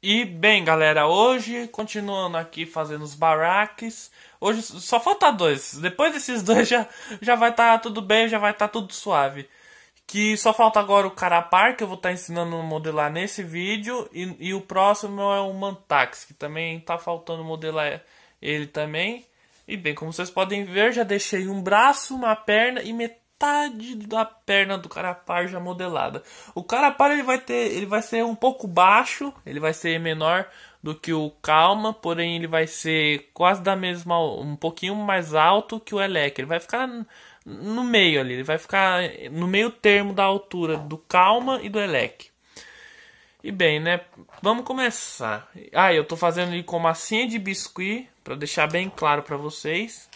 E bem, galera, hoje continuando aqui fazendo os barraques. Hoje só falta dois. Depois desses dois já, já vai estar tá tudo bem, já vai estar tá tudo suave. Que só falta agora o carapar, que eu vou estar tá ensinando a modelar nesse vídeo. E, e o próximo é o Mantax, que também tá faltando modelar ele também. E bem, como vocês podem ver, já deixei um braço, uma perna e metade metade da perna do carapar já modelada. O carapar ele vai ter, ele vai ser um pouco baixo, ele vai ser menor do que o calma, porém ele vai ser quase da mesma, um pouquinho mais alto que o eleque. Ele vai ficar no meio ali, ele vai ficar no meio termo da altura do calma e do eleque. E bem, né? Vamos começar. Ah, eu tô fazendo ele com massinha de biscuit para deixar bem claro para vocês.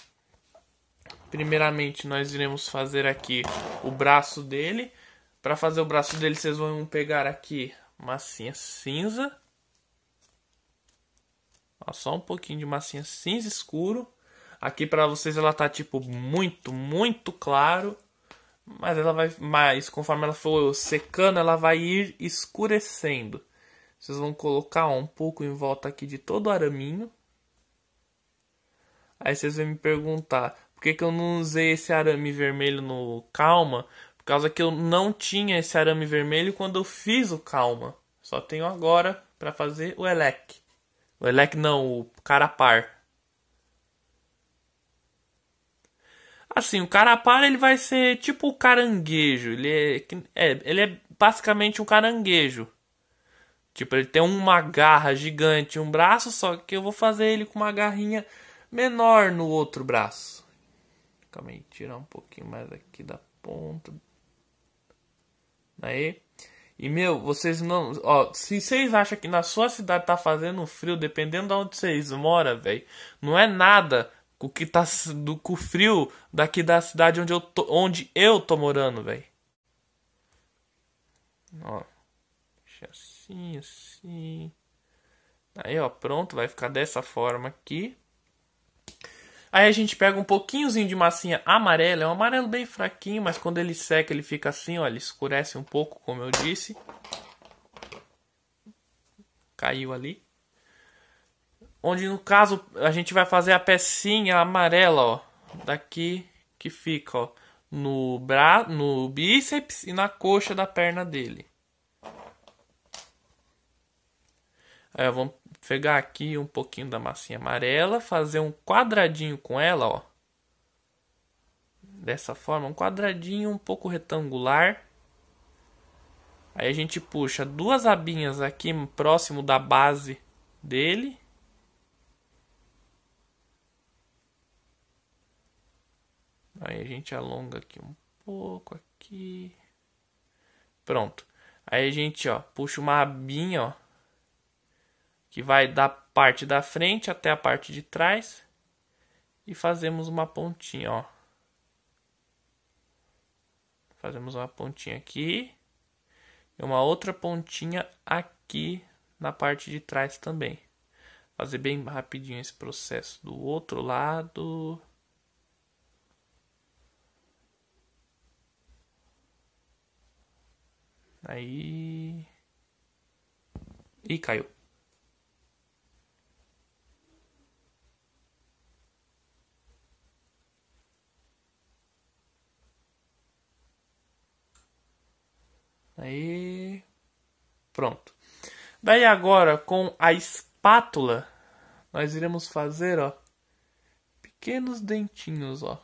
Primeiramente, nós iremos fazer aqui o braço dele. Para fazer o braço dele, vocês vão pegar aqui massinha cinza. Ó, só um pouquinho de massinha cinza escuro. Aqui para vocês ela tá tipo muito, muito claro. Mas ela vai mais, conforme ela for secando, ela vai ir escurecendo. Vocês vão colocar ó, um pouco em volta aqui de todo o araminho. Aí vocês vão me perguntar, por que, que eu não usei esse arame vermelho no calma? Por causa que eu não tinha esse arame vermelho quando eu fiz o calma. Só tenho agora para fazer o elec. O elec não, o carapar. Assim, o carapar ele vai ser tipo o caranguejo. Ele é, é, ele é basicamente um caranguejo. Tipo, ele tem uma garra gigante um braço, só que eu vou fazer ele com uma garrinha menor no outro braço. Calma aí, tirar um pouquinho mais aqui da ponta. Aí. E meu, vocês não. Ó, se vocês acham que na sua cidade tá fazendo frio, dependendo de onde vocês moram, velho, não é nada com que tá do com o frio daqui da cidade onde eu tô, onde eu tô morando, velho. Ó. Assim, assim. Aí, ó, pronto, vai ficar dessa forma aqui. Aí a gente pega um pouquinhozinho de massinha amarela, é um amarelo bem fraquinho, mas quando ele seca ele fica assim, olha, ele escurece um pouco, como eu disse. Caiu ali. Onde no caso a gente vai fazer a pecinha amarela, ó, daqui que fica, ó, no bra, no bíceps e na coxa da perna dele. Aí vamos pegar aqui um pouquinho da massinha amarela, fazer um quadradinho com ela, ó. Dessa forma, um quadradinho um pouco retangular. Aí a gente puxa duas abinhas aqui próximo da base dele. Aí a gente alonga aqui um pouco aqui. Pronto. Aí a gente, ó, puxa uma abinha, ó, que vai da parte da frente até a parte de trás e fazemos uma pontinha, ó. Fazemos uma pontinha aqui e uma outra pontinha aqui na parte de trás também. Fazer bem rapidinho esse processo do outro lado. Aí. E caiu. Aí. Pronto. Daí agora, com a espátula, nós iremos fazer, ó, pequenos dentinhos, ó.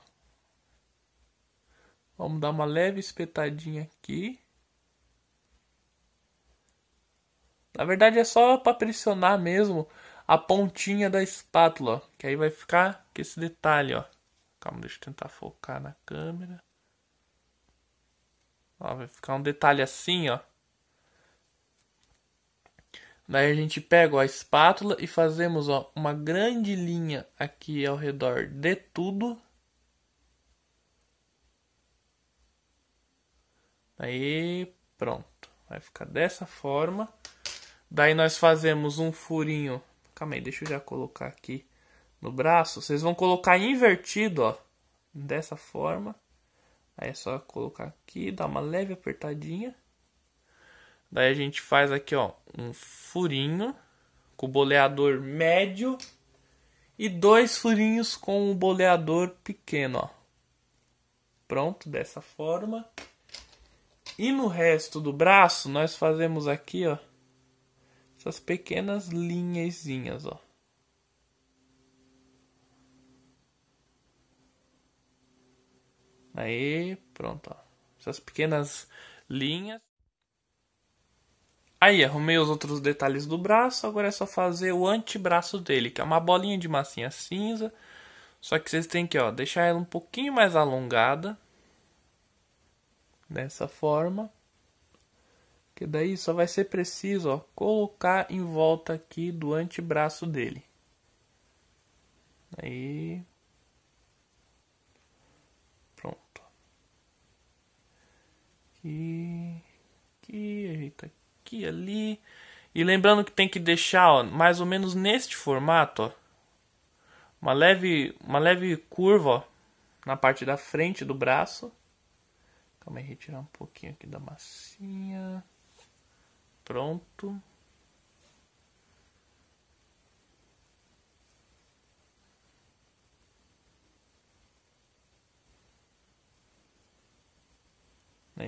Vamos dar uma leve espetadinha aqui. Na verdade é só para pressionar mesmo a pontinha da espátula, ó, que aí vai ficar com esse detalhe, ó. Calma, deixa eu tentar focar na câmera. Ó, vai ficar um detalhe assim, ó. Daí a gente pega a espátula e fazemos ó, uma grande linha aqui ao redor de tudo. Aí, pronto. Vai ficar dessa forma. Daí nós fazemos um furinho. Calma aí, deixa eu já colocar aqui no braço. Vocês vão colocar invertido, ó. Dessa forma. Aí é só colocar aqui, dar uma leve apertadinha. Daí a gente faz aqui, ó, um furinho com o boleador médio e dois furinhos com o boleador pequeno, ó. Pronto, dessa forma. E no resto do braço, nós fazemos aqui, ó, essas pequenas linhazinhas, ó. Aí, pronto. Ó. Essas pequenas linhas. Aí, arrumei os outros detalhes do braço. Agora é só fazer o antebraço dele, que é uma bolinha de massinha cinza. Só que vocês têm que ó, deixar ela um pouquinho mais alongada. Dessa forma. Que daí só vai ser preciso ó, colocar em volta aqui do antebraço dele. Aí aqui, aqui, ajeita aqui, ali. E lembrando que tem que deixar ó, mais ou menos neste formato, ó, uma leve, uma leve curva ó, na parte da frente do braço. Calma aí, retirar um pouquinho aqui da massinha. Pronto.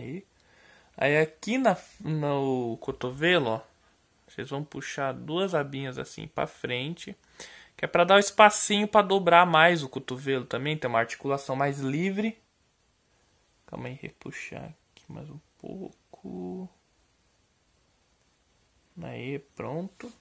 aí. Aí aqui na, no cotovelo, ó, vocês vão puxar duas abinhas assim para frente, que é para dar um espacinho para dobrar mais o cotovelo também, ter uma articulação mais livre. Calma aí, repuxar aqui mais um pouco. Aí, pronto.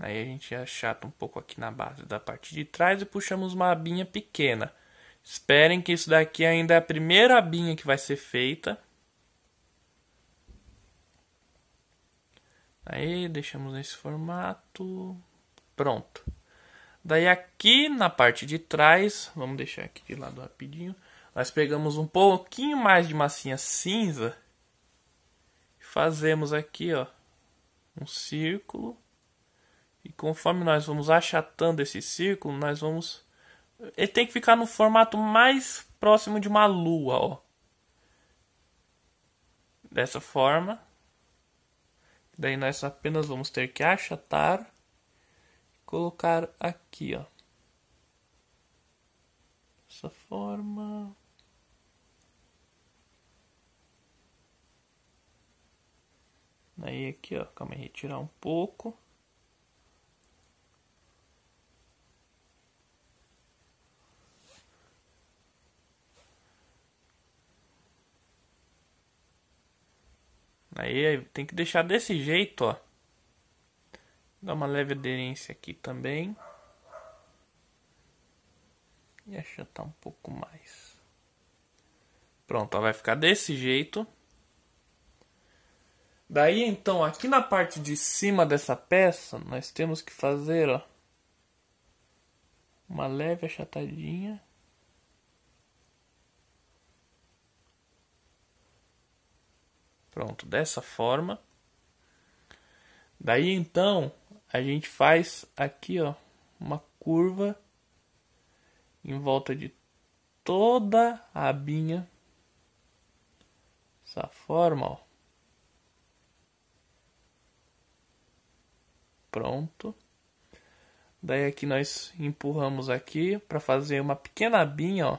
Aí a gente achata um pouco aqui na base da parte de trás e puxamos uma abinha pequena. Esperem que isso daqui ainda é a primeira abinha que vai ser feita. Aí deixamos nesse formato. Pronto. Daí aqui na parte de trás, vamos deixar aqui de lado rapidinho. Nós pegamos um pouquinho mais de massinha cinza. Fazemos aqui, ó, um círculo. E conforme nós vamos achatando esse círculo, nós vamos. Ele tem que ficar no formato mais próximo de uma lua, ó. Dessa forma. Daí nós apenas vamos ter que achatar e colocar aqui, ó. Dessa forma. Aí aqui, ó, calma aí, retirar um pouco. Aí tem que deixar desse jeito, ó. Dá uma leve aderência aqui também. E achatar um pouco mais. Pronto, ó, vai ficar desse jeito. Daí então, aqui na parte de cima dessa peça, nós temos que fazer, ó, uma leve achatadinha. Pronto, dessa forma. Daí então, a gente faz aqui, ó, uma curva em volta de toda a abinha. Dessa forma, ó. Pronto. Daí aqui nós empurramos aqui para fazer uma pequena abinha, ó.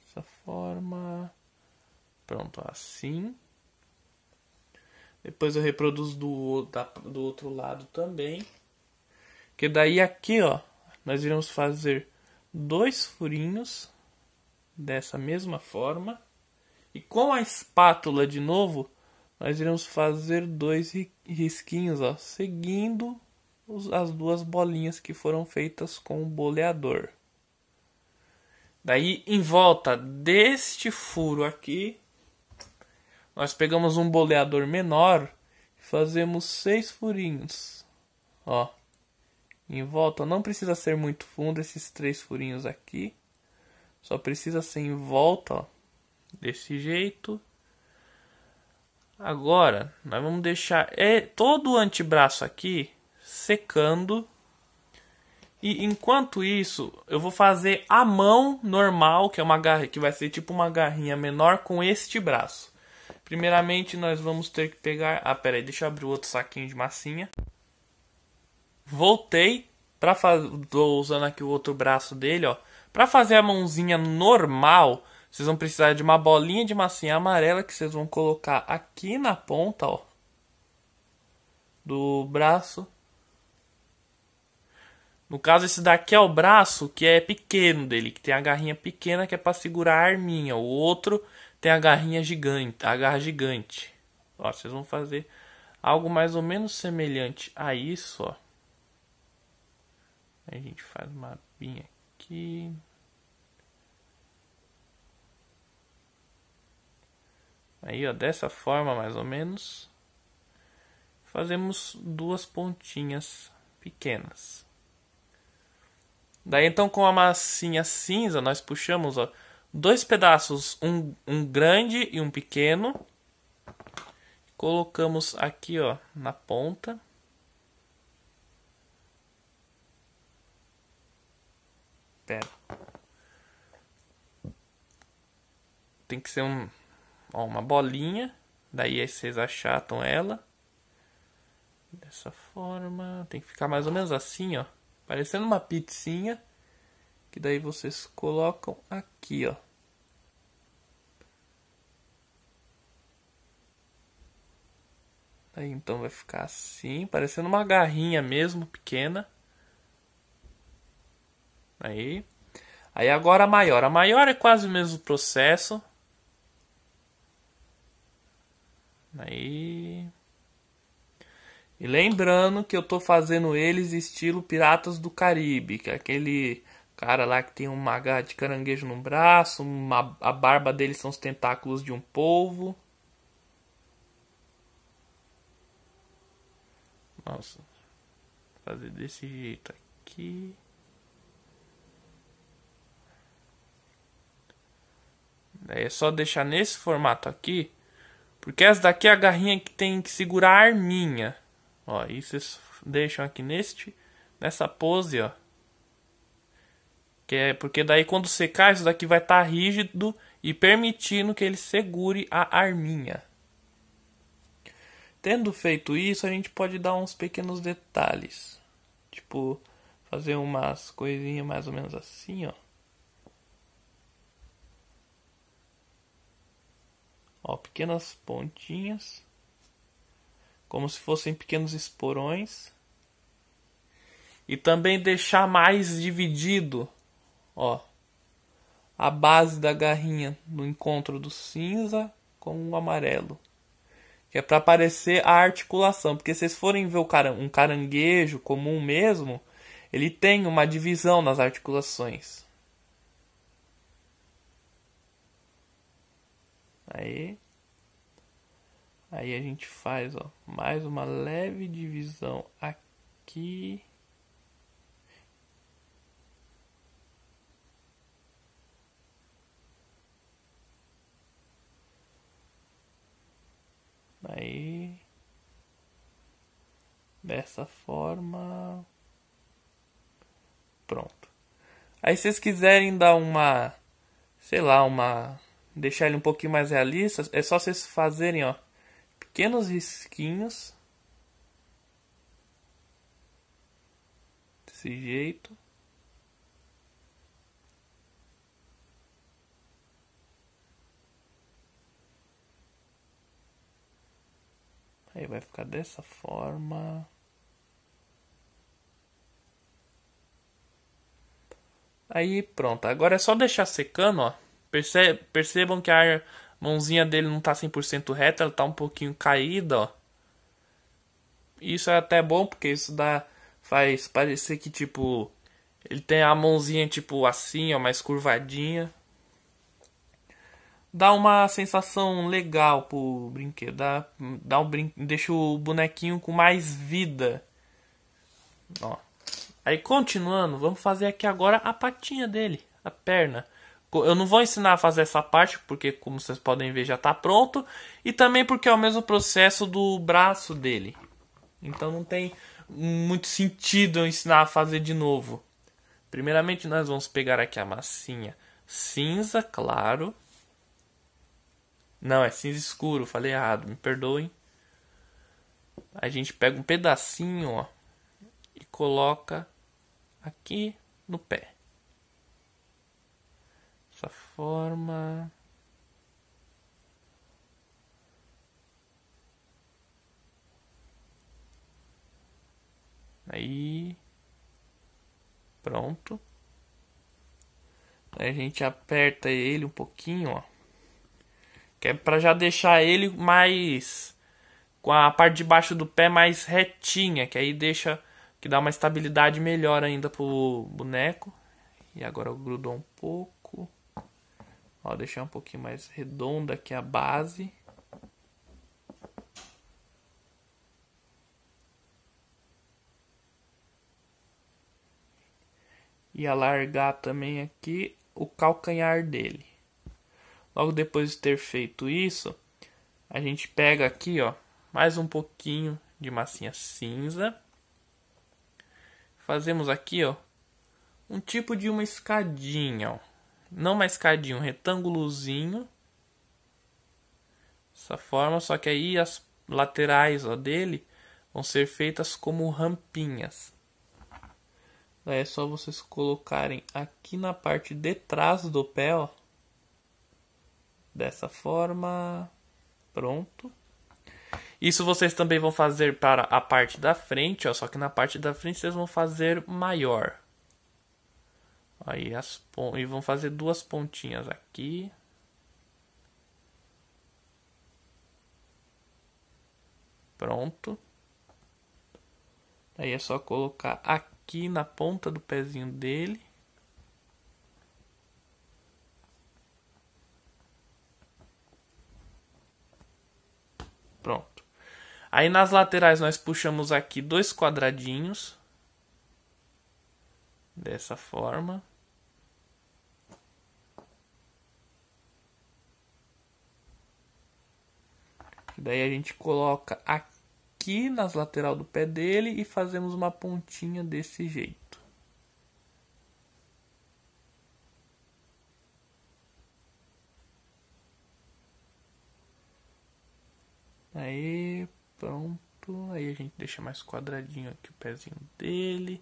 Dessa forma. Pronto, assim. Depois eu reproduzo do, da, do outro lado também. Que daí aqui, ó, nós iremos fazer dois furinhos dessa mesma forma. E com a espátula de novo, nós iremos fazer dois risquinhos, ó, seguindo os, as duas bolinhas que foram feitas com o boleador. Daí, em volta deste furo aqui, nós pegamos um boleador menor e fazemos seis furinhos. Ó. Em volta não precisa ser muito fundo esses três furinhos aqui. Só precisa ser em volta, ó. Desse jeito. Agora, nós vamos deixar é, todo o antebraço aqui secando. E enquanto isso, eu vou fazer a mão normal, que é uma garra que vai ser tipo uma garrinha menor com este braço. Primeiramente, nós vamos ter que pegar... Ah, pera aí, deixa eu abrir o outro saquinho de massinha. Voltei para fazer... Tô usando aqui o outro braço dele, ó. Para fazer a mãozinha normal, vocês vão precisar de uma bolinha de massinha amarela que vocês vão colocar aqui na ponta, ó. Do braço. No caso, esse daqui é o braço que é pequeno dele, que tem a garrinha pequena que é para segurar a arminha. O outro tem a garrinha gigante, a garra gigante. Ó, vocês vão fazer algo mais ou menos semelhante a isso, ó. A gente faz uma mapinha aqui. Aí, ó, dessa forma mais ou menos, fazemos duas pontinhas pequenas. Daí então com a massinha cinza nós puxamos, ó, dois pedaços, um, um grande e um pequeno. Colocamos aqui, ó, na ponta. Pera. Tem que ser um, ó, uma bolinha. Daí vocês achatam ela. Dessa forma. Tem que ficar mais ou menos assim, ó. Parecendo uma pizzinha que daí vocês colocam aqui, ó. Aí então vai ficar assim, parecendo uma garrinha mesmo, pequena. Aí. Aí agora a maior. A maior é quase o mesmo processo. Aí. E lembrando que eu tô fazendo eles estilo Piratas do Caribe, que é aquele cara lá que tem um magá de caranguejo no braço, uma, a barba dele são os tentáculos de um polvo. Nossa, fazer desse jeito aqui. Daí é só deixar nesse formato aqui. Porque essa daqui é a garrinha que tem que segurar a arminha. Ó, e vocês deixam aqui neste, nessa pose, ó. Que é porque daí quando secar, isso daqui vai estar tá rígido e permitindo que ele segure a arminha. Tendo feito isso, a gente pode dar uns pequenos detalhes. Tipo, fazer umas coisinhas mais ou menos assim, ó. Ó, pequenas pontinhas. Como se fossem pequenos esporões. E também deixar mais dividido Ó. A base da garrinha no encontro do cinza com o amarelo. Que é para aparecer a articulação. Porque se vocês forem ver um caranguejo comum mesmo, ele tem uma divisão nas articulações. Aí. Aí a gente faz, ó, mais uma leve divisão aqui. Dessa forma. Pronto. Aí se vocês quiserem dar uma. Sei lá, uma. Deixar ele um pouquinho mais realista, é só vocês fazerem, ó. Pequenos risquinhos. Desse jeito. Aí vai ficar dessa forma. Aí pronto, agora é só deixar secando, ó. Perce percebam que a mãozinha dele não tá 100% reta, ela tá um pouquinho caída, ó. Isso é até bom porque isso dá faz parecer que tipo ele tem a mãozinha tipo assim, ó, mais curvadinha. Dá uma sensação legal pro brinquedo, dá, dá um brin deixa o bonequinho com mais vida. Ó. Aí continuando, vamos fazer aqui agora a patinha dele, a perna. Eu não vou ensinar a fazer essa parte, porque como vocês podem ver já está pronto. E também porque é o mesmo processo do braço dele. Então não tem muito sentido eu ensinar a fazer de novo. Primeiramente nós vamos pegar aqui a massinha cinza claro. Não, é cinza escuro, falei errado, me perdoem. A gente pega um pedacinho, ó, e coloca aqui no pé. Essa forma. Aí. Pronto. Aí a gente aperta ele um pouquinho, ó. Que é pra já deixar ele mais. Com a parte de baixo do pé mais retinha. Que aí deixa que dá uma estabilidade melhor ainda pro boneco. E agora eu grudou um pouco. Ó, deixar um pouquinho mais redonda aqui a base. E alargar também aqui o calcanhar dele. Logo depois de ter feito isso, a gente pega aqui, ó, mais um pouquinho de massinha cinza fazemos aqui, ó, um tipo de uma escadinha, ó. Não uma escadinha, um retângulozinho. Dessa forma, só que aí as laterais ó, dele vão ser feitas como rampinhas. Daí é só vocês colocarem aqui na parte de trás do pé, ó. Dessa forma. Pronto. Isso vocês também vão fazer para a parte da frente, ó, só que na parte da frente vocês vão fazer maior. Aí as e vão fazer duas pontinhas aqui. Pronto. Aí é só colocar aqui na ponta do pezinho dele. Pronto. Aí nas laterais nós puxamos aqui dois quadradinhos. Dessa forma. Daí a gente coloca aqui nas lateral do pé dele e fazemos uma pontinha desse jeito. Aí a gente deixa mais quadradinho aqui o pezinho dele.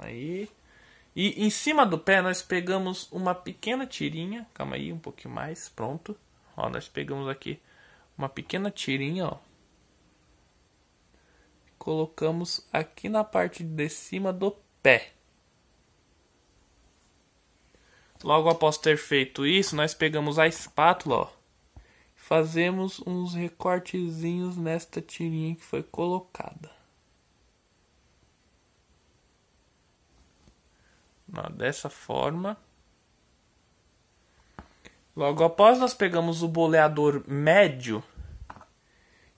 Aí. E em cima do pé nós pegamos uma pequena tirinha. Calma aí, um pouquinho mais. Pronto. Ó, nós pegamos aqui uma pequena tirinha, ó. Colocamos aqui na parte de cima do pé. Logo após ter feito isso, nós pegamos a espátula, ó Fazemos uns recortezinhos nesta tirinha que foi colocada. Dessa forma. Logo após, nós pegamos o boleador médio.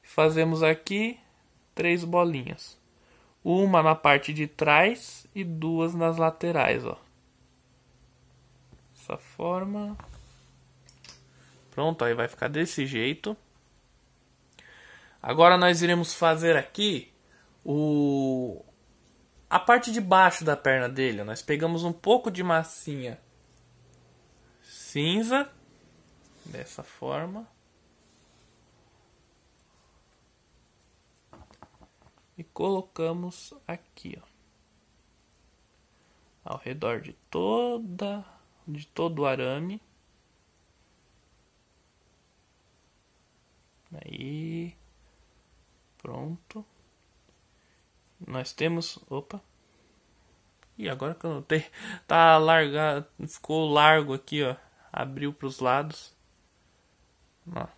Fazemos aqui três bolinhas. Uma na parte de trás e duas nas laterais, ó. Dessa forma. Pronto, aí vai ficar desse jeito. Agora nós iremos fazer aqui o a parte de baixo da perna dele. Nós pegamos um pouco de massinha cinza dessa forma. E colocamos aqui, ó, ao redor de toda de todo o arame. Nós temos. Opa! E agora que eu notei, tá largado, ficou largo aqui, ó. Abriu para os lados. Ó.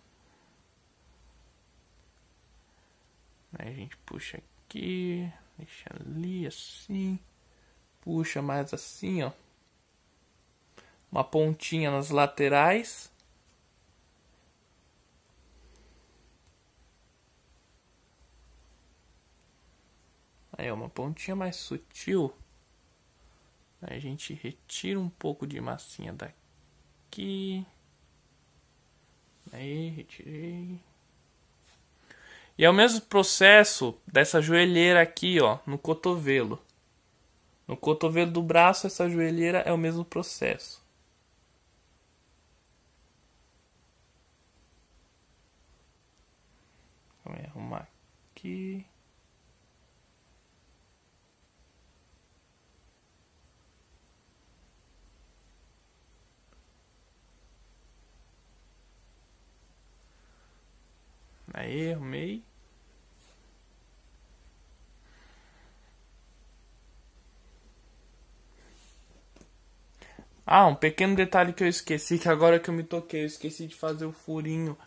Aí a gente puxa aqui, deixa ali assim, puxa mais assim, ó. Uma pontinha nas laterais. Aí, é, uma pontinha mais sutil. Aí a gente retira um pouco de massinha daqui. Aí, retirei. E é o mesmo processo dessa joelheira aqui, ó, no cotovelo. No cotovelo do braço, essa joelheira é o mesmo processo. Vamos arrumar aqui. Aí, arrumei. Ah, um pequeno detalhe que eu esqueci, que agora que eu me toquei, eu esqueci de fazer o furinho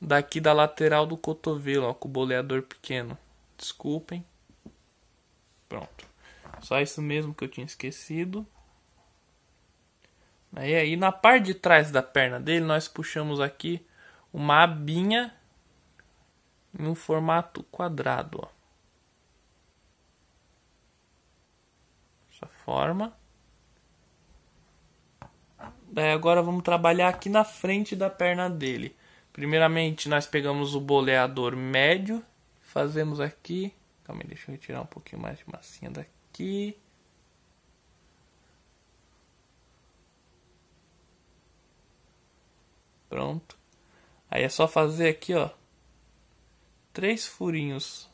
daqui da lateral do cotovelo, ó, com o boleador pequeno. Desculpem. Pronto. Só isso mesmo que eu tinha esquecido. Aí, aí na parte de trás da perna dele, nós puxamos aqui uma abinha em um formato quadrado. Ó. Essa forma. Daí agora vamos trabalhar aqui na frente da perna dele. Primeiramente, nós pegamos o boleador médio, fazemos aqui. Calma aí, deixa eu tirar um pouquinho mais de massinha daqui. Pronto. Aí é só fazer aqui, ó três furinhos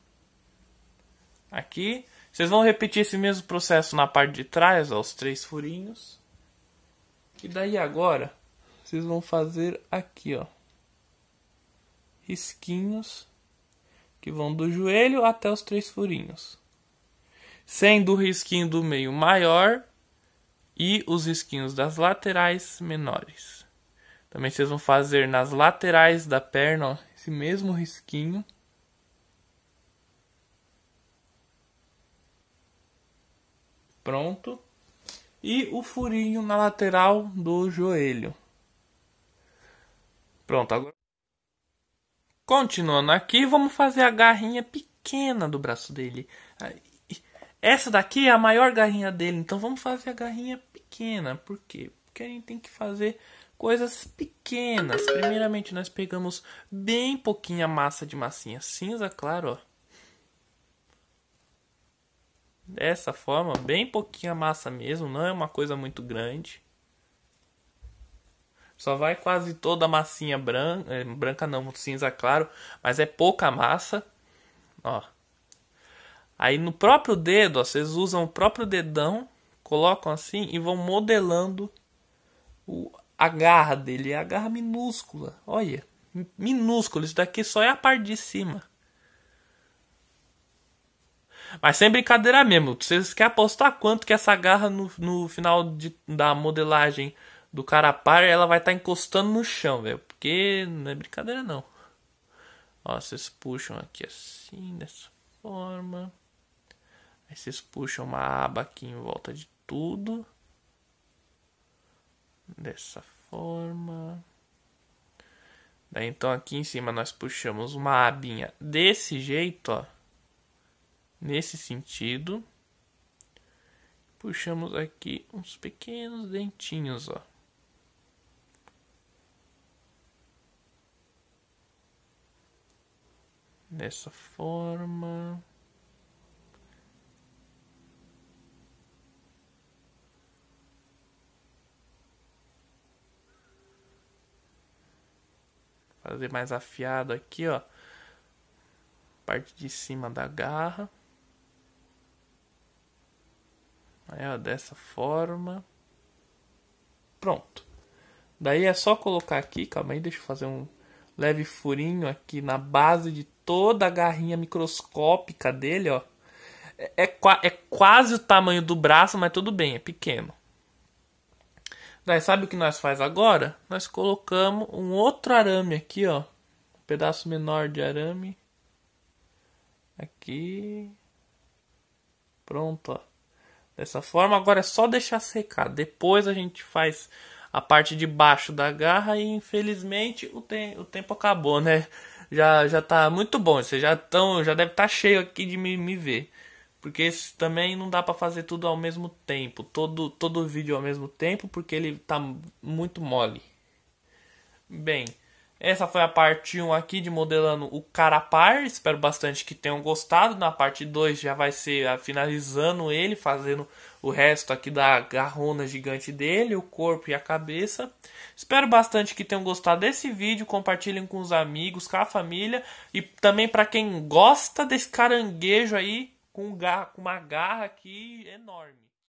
aqui. Vocês vão repetir esse mesmo processo na parte de trás, ó, os três furinhos. E daí agora, vocês vão fazer aqui, ó. Risquinhos que vão do joelho até os três furinhos. Sendo o risquinho do meio maior e os risquinhos das laterais menores. Também vocês vão fazer nas laterais da perna ó, esse mesmo risquinho. pronto. E o furinho na lateral do joelho. Pronto, agora. Continuando aqui, vamos fazer a garrinha pequena do braço dele. Essa daqui é a maior garrinha dele, então vamos fazer a garrinha pequena. Por quê? Porque a gente tem que fazer coisas pequenas. Primeiramente, nós pegamos bem pouquinha massa de massinha cinza, claro, ó dessa forma, bem pouquinha massa mesmo, não é uma coisa muito grande. Só vai quase toda a massinha branca, é, branca não, cinza claro, mas é pouca massa. Ó. Aí no próprio dedo, ó, vocês usam o próprio dedão, colocam assim e vão modelando o, a garra dele. É a garra minúscula, olha, minúscula. Isso daqui só é a parte de cima. Mas sem brincadeira mesmo, vocês querem apostar quanto que essa garra no, no final de, da modelagem do Carapar ela vai estar tá encostando no chão, velho. Porque não é brincadeira não. Ó, vocês puxam aqui assim, dessa forma. Aí vocês puxam uma aba aqui em volta de tudo. Dessa forma. Daí então aqui em cima nós puxamos uma abinha desse jeito, ó nesse sentido. Puxamos aqui uns pequenos dentinhos, ó. Dessa forma. Fazer mais afiado aqui, ó. Parte de cima da garra. Aí, ó, dessa forma. Pronto. Daí é só colocar aqui, calma aí, deixa eu fazer um leve furinho aqui na base de toda a garrinha microscópica dele, ó. É, é, é, quase o tamanho do braço, mas tudo bem, é pequeno. Daí sabe o que nós faz agora? Nós colocamos um outro arame aqui, ó. Um pedaço menor de arame. Aqui. Pronto, ó dessa forma. Agora é só deixar secar. Depois a gente faz a parte de baixo da garra e infelizmente o, te o tempo acabou, né? Já já tá muito bom. Você já tão, já deve estar tá cheio aqui de me, me ver. Porque esse também não dá para fazer tudo ao mesmo tempo, todo todo o vídeo ao mesmo tempo, porque ele tá muito mole. Bem, essa foi a parte 1 aqui de modelando o carapar. Espero bastante que tenham gostado. Na parte 2 já vai ser finalizando ele, fazendo o resto aqui da garrona gigante dele, o corpo e a cabeça. Espero bastante que tenham gostado desse vídeo, compartilhem com os amigos, com a família e também para quem gosta desse caranguejo aí com, garra, com uma garra aqui enorme.